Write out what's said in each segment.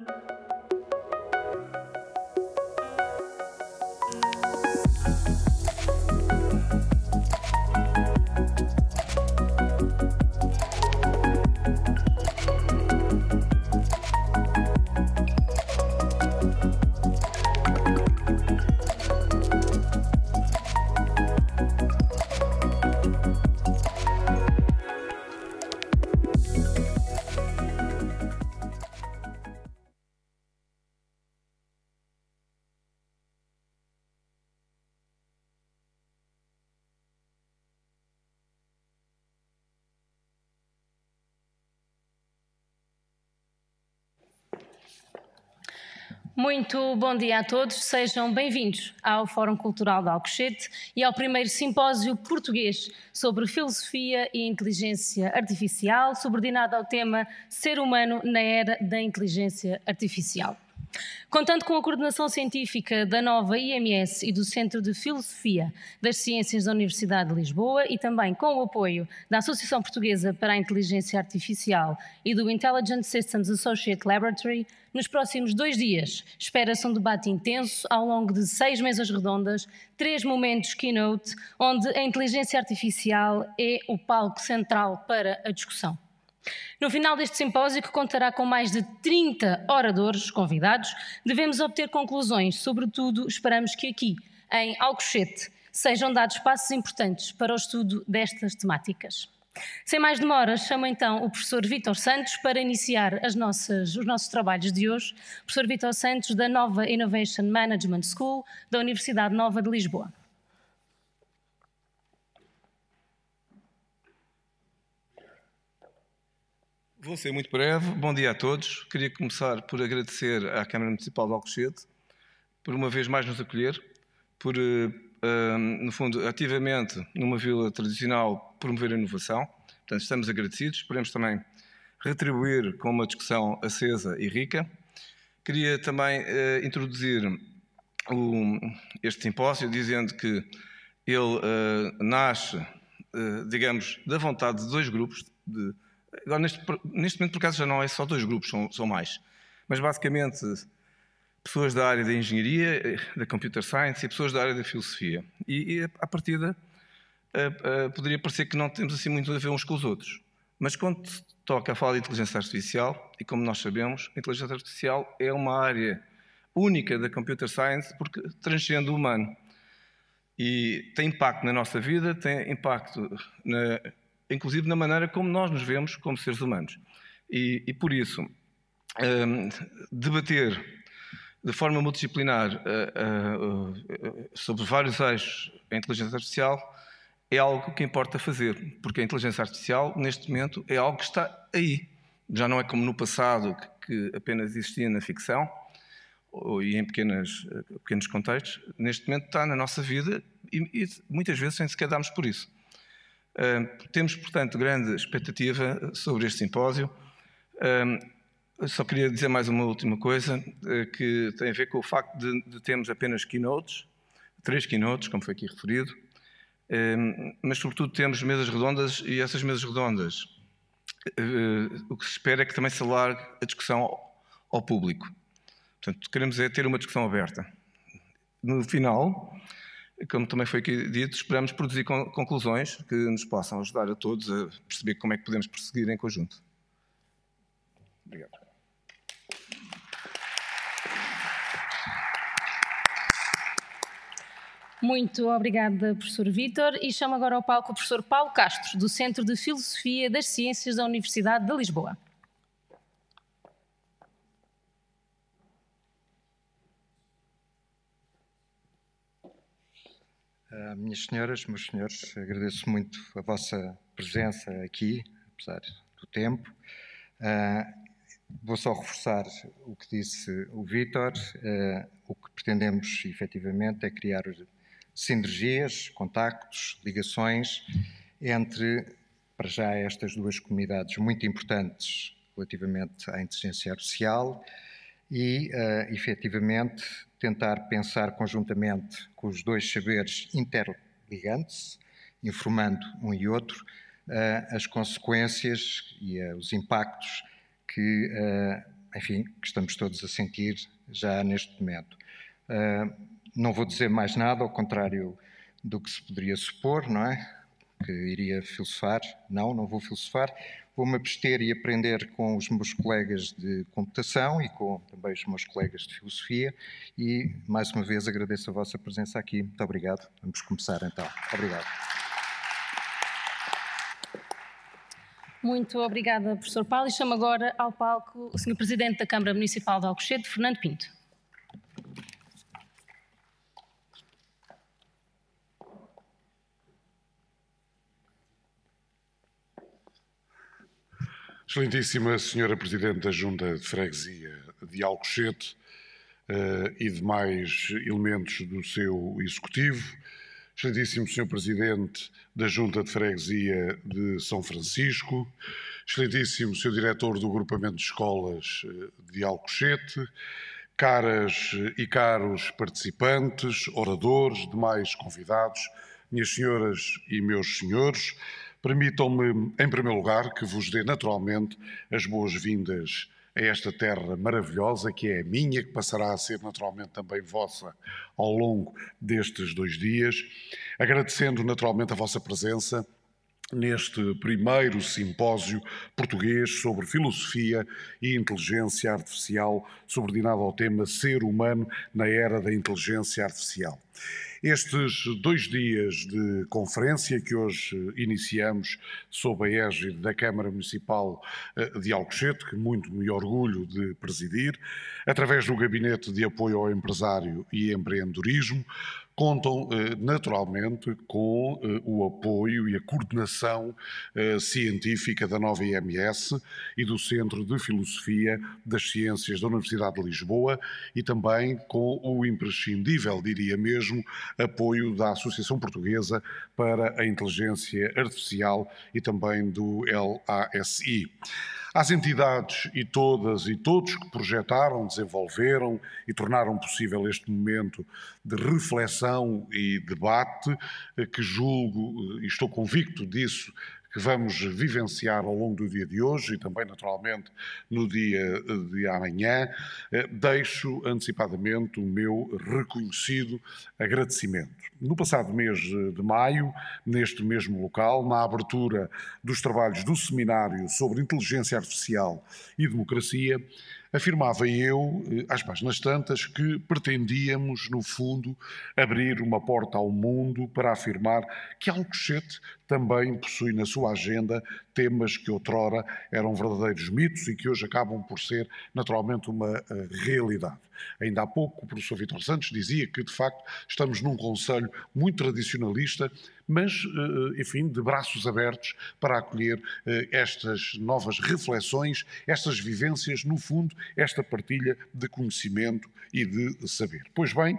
Thank you. Muito bom dia a todos, sejam bem-vindos ao Fórum Cultural de Alcochete e ao primeiro simpósio português sobre filosofia e inteligência artificial, subordinado ao tema Ser Humano na Era da Inteligência Artificial. Contando com a coordenação científica da nova IMS e do Centro de Filosofia das Ciências da Universidade de Lisboa e também com o apoio da Associação Portuguesa para a Inteligência Artificial e do Intelligent Systems Associate Laboratory, nos próximos dois dias espera-se um debate intenso ao longo de seis mesas redondas, três momentos keynote, onde a inteligência artificial é o palco central para a discussão. No final deste simpósio, que contará com mais de 30 oradores convidados, devemos obter conclusões. Sobretudo, esperamos que aqui, em Alcochete, sejam dados passos importantes para o estudo destas temáticas. Sem mais demoras, chamo então o professor Vítor Santos para iniciar nossas, os nossos trabalhos de hoje. Professor Vítor Santos, da Nova Innovation Management School, da Universidade Nova de Lisboa. Vou ser muito breve. Bom dia a todos. Queria começar por agradecer à Câmara Municipal de Alcochete por uma vez mais nos acolher, por, eh, no fundo, ativamente, numa vila tradicional, promover a inovação. Portanto, estamos agradecidos. Esperemos também retribuir com uma discussão acesa e rica. Queria também eh, introduzir o, este simpósio dizendo que ele eh, nasce, digamos, da vontade de dois grupos de Agora, neste, neste, momento, por acaso, já não é só dois grupos, são, são mais. Mas, basicamente, pessoas da área da engenharia, eh, da computer science e pessoas da área da filosofia. E, e à partida, eh, eh, poderia parecer que não temos assim muito a ver uns com os outros. Mas quando toca a falar de inteligência artificial, e como nós sabemos, a inteligência artificial é uma área única da computer science porque transcende o humano. E tem impacto na nossa vida, tem impacto na, inclusive na maneira como nós nos vemos como seres humanos. E, e por isso, um, debater de forma multidisciplinar uh, uh, uh, sobre vários eixos a inteligência artificial é algo que importa fazer, porque a inteligência artificial, neste momento, é algo que está aí. Já não é como no passado, que, que apenas existia na ficção ou, e em pequenas, eh, pequenos contextos. Neste momento está na nossa vida e, e muitas vezes sem sequer darmos por isso. Temos, portanto, grande expectativa eh, sobre este simpósio. Só queria dizer mais uma última coisa, eh, que tem a ver com o facto de, termos apenas keynotes, três keynotes, como foi aqui referido, mas sobretudo temos mesas redondas e essas mesas redondas, eh, o que se espera é que também se alargue a discussão ao público. Portanto, queremos é ter uma discussão aberta. No final, como também foi aqui dito, esperamos produzir conclusões que nos possam ajudar a todos a perceber como é que podemos prosseguir em conjunto. Obrigado. Muito obrigada, professor Vítor. E chamo agora ao palco o professor Paulo Castro, do Centro de Filosofia das Ciências da Universidade de Lisboa. Minhas senhoras, meus senhores, agradeço muito a vossa presença aqui, apesar do tempo. Uh, vou só reforçar o que disse o Vítor. Uh, o que pretendemos, efetivamente, é criar sinergias, contactos, ligações entre, para já, estas duas comunidades muito importantes relativamente à inteligência artificial e, uh, efetivamente, tentar pensar conjuntamente com os dois saberes interligantes, informando um e outro, eh, as consequências e eh, os impactos que, eh, enfim, que estamos todos a sentir já neste momento. Não vou dizer mais nada, ao contrário do que se poderia supor, não é? que iria filosofar. Não, não vou filosofar. Vou-me abster e aprender com os meus colegas de computação e com também os meus colegas de filosofia. E, mais uma vez, agradeço a vossa presença aqui. Muito obrigado. Vamos começar então. Obrigado. Muito obrigada, professor Paulo. E chamo agora ao palco o Senhor Presidente da Câmara Municipal de Alcochete, Fernando Pinto. Excelentíssima Senhora Presidente da Junta de Freguesia de Alcochete uh, e demais elementos do seu Executivo, Excelentíssimo Senhor Presidente da Junta de Freguesia de São Francisco, Excelentíssimo Senhor Diretor do Grupamento de Escolas eh, de Alcochete, caras eh, e caros participantes, oradores, demais convidados, minhas senhoras e meus senhores, Permitam-me, em primeiro lugar, que vos dê naturalmente as boas-vindas a esta terra maravilhosa que é a minha, que passará a ser naturalmente também vossa ao longo destes dois dias, agradecendo naturalmente a vossa presença neste primeiro simpósio português sobre filosofia e inteligência artificial, subordinado ao tema Ser Humano na Era da Inteligência Artificial. Estes dois dias de conferência que hoje iniciamos sob a égide da Câmara Municipal eh, de Alcochete, que muito me orgulho de presidir, através do Gabinete de Apoio ao Empresário e Empreendedorismo, contam eh, naturalmente com eh, o apoio e a coordenação eh, científica da nova IMS e do Centro de Filosofia das Ciências da Universidade de Lisboa e também com o imprescindível, diria mesmo, apoio da Associação Portuguesa para a Inteligência Artificial e também do LASI. Às entidades e todas e todos que projetaram, desenvolveram e tornaram possível este momento de reflexão e debate, eh, que julgo, eh, e estou convicto disso, que vamos vivenciar ao longo do dia de hoje e também, naturalmente, no dia eh, de amanhã, eh, deixo antecipadamente o meu reconhecido agradecimento. No passado mês de maio, neste mesmo local, na abertura dos trabalhos do seminário sobre inteligência artificial e democracia, afirmava eu, eh, às páginas tantas, que pretendíamos, no fundo, abrir uma porta ao mundo para afirmar que Alcochete também possui na sua agenda temas que outrora eram verdadeiros mitos e que hoje acabam por ser, naturalmente, uma eh, realidade. Ainda há pouco, o professor Vitor Santos dizia que, de facto, estamos num conselho muito tradicionalista mas, eh, enfim, de braços abertos para acolher eh, estas novas reflexões, estas vivências, no fundo, esta partilha de conhecimento e de saber. Pois bem,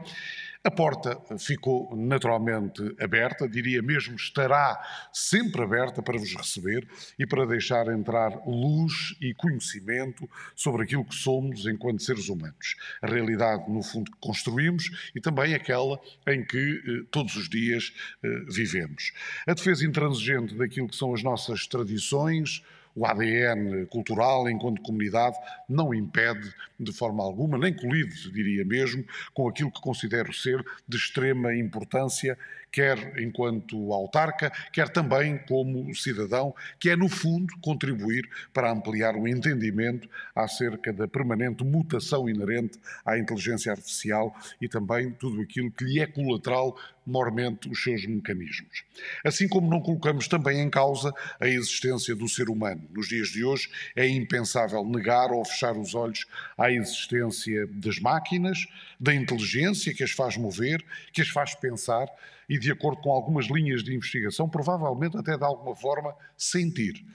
a porta ficou naturalmente aberta, diria mesmo estará sempre aberta para vos receber e para deixar entrar luz e conhecimento sobre aquilo que somos enquanto seres humanos. A realidade, no fundo, que construímos e também aquela em que eh, todos os dias eh, vivemos. A defesa intransigente daquilo que são as nossas tradições, o ADN cultural enquanto comunidade não impede de forma alguma, nem colide, diria mesmo, com aquilo que considero ser de extrema importância, quer enquanto autarca, quer também como cidadão, que é, no fundo, contribuir para ampliar o entendimento acerca da permanente mutação inerente à inteligência artificial e também tudo aquilo que lhe é colateral mormente os seus mecanismos. Assim como não colocamos também em causa a existência do ser humano. Nos dias de hoje é impensável negar ou fechar os olhos à existência das máquinas, da inteligência que as faz mover, que as faz pensar e, de acordo com algumas linhas de investigação, provavelmente até de alguma forma sentir.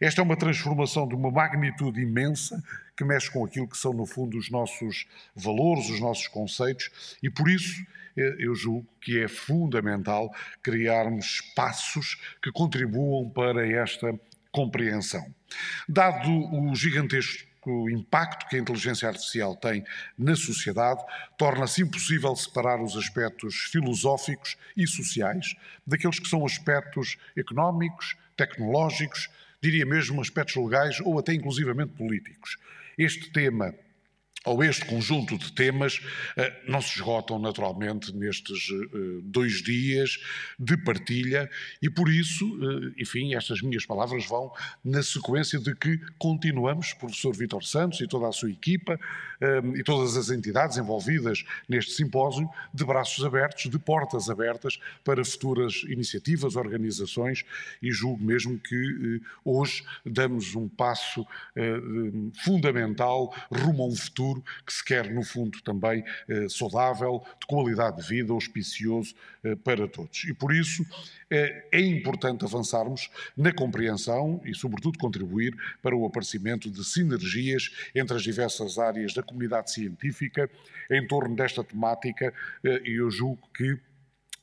Esta é uma transformação de uma magnitude imensa que mexe com aquilo que são, no fundo, os nossos valores, os nossos conceitos, e por isso eh, eu julgo que é fundamental criarmos espaços que contribuam para esta compreensão. Dado o gigantesco o impacto que a inteligência artificial tem na sociedade, torna-se impossível separar os aspectos filosóficos e sociais daqueles que são aspectos económicos, tecnológicos, diria mesmo aspectos legais ou até inclusivamente políticos. Este tema ou este conjunto de temas eh, não se esgotam naturalmente nestes eh, dois dias de partilha e por isso, eh, enfim, estas minhas palavras vão na sequência de que continuamos, professor Vítor Santos e toda a sua equipa e todas as entidades envolvidas neste simpósio, de braços abertos, de portas abertas para futuras iniciativas, organizações e julgo mesmo que hoje damos um passo fundamental rumo a um futuro futuro que se quer, no fundo, também eh, saudável, de qualidade de vida, auspicioso eh, para todos. E por isso eh, é importante avançarmos na compreensão e, sobretudo, contribuir para o aparecimento de sinergias entre as diversas áreas da comunidade científica em torno desta temática, eh, e eu julgo que.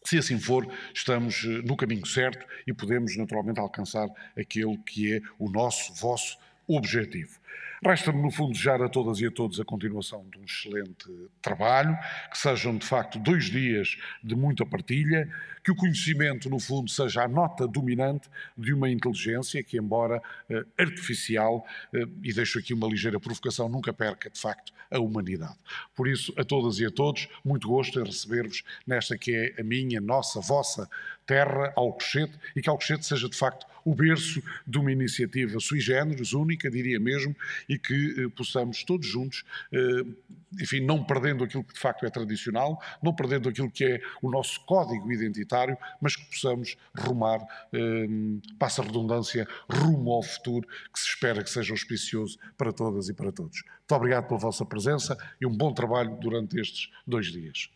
Se assim for, estamos eh, no caminho certo e podemos naturalmente alcançar aquele que é o nosso, vosso objetivo. Resta-me, no fundo, desejar a todas e a todos a continuação de um excelente trabalho, que sejam, de facto, dois dias de muita partilha, que o conhecimento, no fundo, seja a nota dominante de uma inteligência que, embora eh, artificial, eh, e deixo aqui uma ligeira provocação, nunca perca, de facto, a humanidade. Por isso, a todas e a todos, muito gosto em receber-vos nesta que é a minha, nossa, vossa terra, Alcochete, e que Alcochete seja, de facto, o berço de uma iniciativa sui generis, única, diria mesmo, e que eh, possamos todos juntos, eh, enfim, não perdendo aquilo que de facto é tradicional, não perdendo aquilo que é o nosso código identitário, mas que possamos rumar, eh, passa a redundância, rumo ao futuro que se espera que seja auspicioso para todas e para todos. Muito obrigado pela vossa presença e um bom trabalho durante estes dois dias.